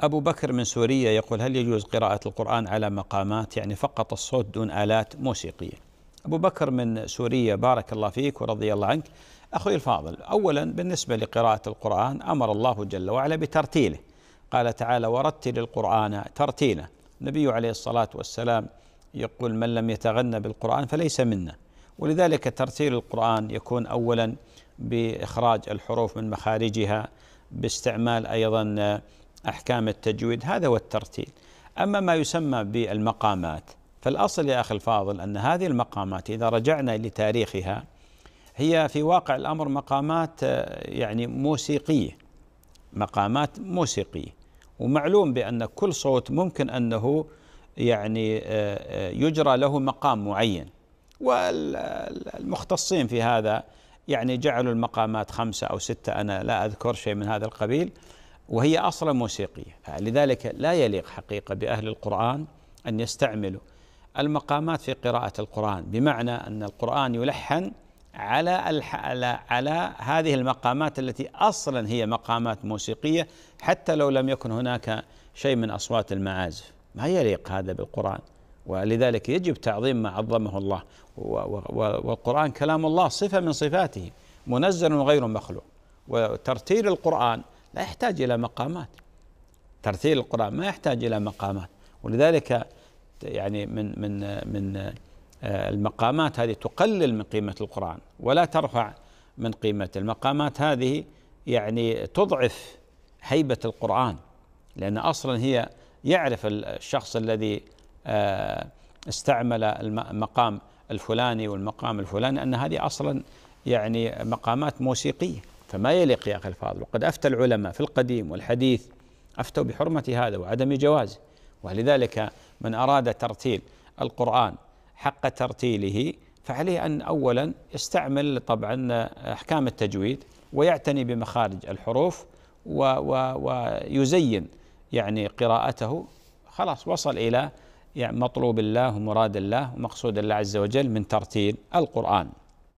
أبو بكر من سوريا يقول هل يجوز قراءة القرآن على مقامات يعني فقط الصوت دون آلات موسيقية أبو بكر من سوريا بارك الله فيك ورضي الله عنك أخوي الفاضل أولا بالنسبة لقراءة القرآن أمر الله جل وعلا بترتيله قال تعالى ورتل القرآن ترتيلا النبي عليه الصلاة والسلام يقول من لم يتغنى بالقرآن فليس منا ولذلك ترتيل القرآن يكون أولا بإخراج الحروف من مخارجها باستعمال أيضا أحكام التجويد هذا هو الترتيل أما ما يسمى بالمقامات فالأصل يا أخي الفاضل أن هذه المقامات إذا رجعنا لتاريخها هي في واقع الأمر مقامات آه، يعني موسيقية مقامات موسيقية ومعلوم بأن كل صوت ممكن أنه يعني آه، آه، يجرى له مقام معين والمختصين في هذا يعني جعلوا المقامات خمسة أو ستة أنا لا أذكر شيء من هذا القبيل وهي اصلا موسيقيه لذلك لا يليق حقيقه باهل القران ان يستعملوا المقامات في قراءه القران بمعنى ان القران يلحن على على على هذه المقامات التي اصلا هي مقامات موسيقيه حتى لو لم يكن هناك شيء من اصوات المعازف ما يليق هذا بالقران ولذلك يجب تعظيم ما عظمه الله والقران كلام الله صفه من صفاته منزل غير مخلوق وترتيل القران لا يحتاج إلى مقامات ترتيل القرآن ما يحتاج إلى مقامات ولذلك يعني من من من آه، المقامات هذه تقلل من قيمة القرآن ولا ترفع من قيمته المقامات هذه يعني تضعف هيبة القرآن لأن أصلا هي يعرف الشخص الذي آه، استعمل المقام الفلاني والمقام الفلاني أن هذه أصلا يعني مقامات موسيقية فما يليق يا أخي الفاضل وقد أفتى العلماء في القديم والحديث أفتوا بحرمة هذا وعدم جوازه ولذلك من أراد ترتيل القرآن حق ترتيله فعليه أن أولا يستعمل طبعا أحكام التجويد ويعتني بمخارج الحروف و و ويزين يعني قراءته خلاص وصل إلى يعني مطلوب الله ومراد الله ومقصود الله عز وجل من ترتيل القرآن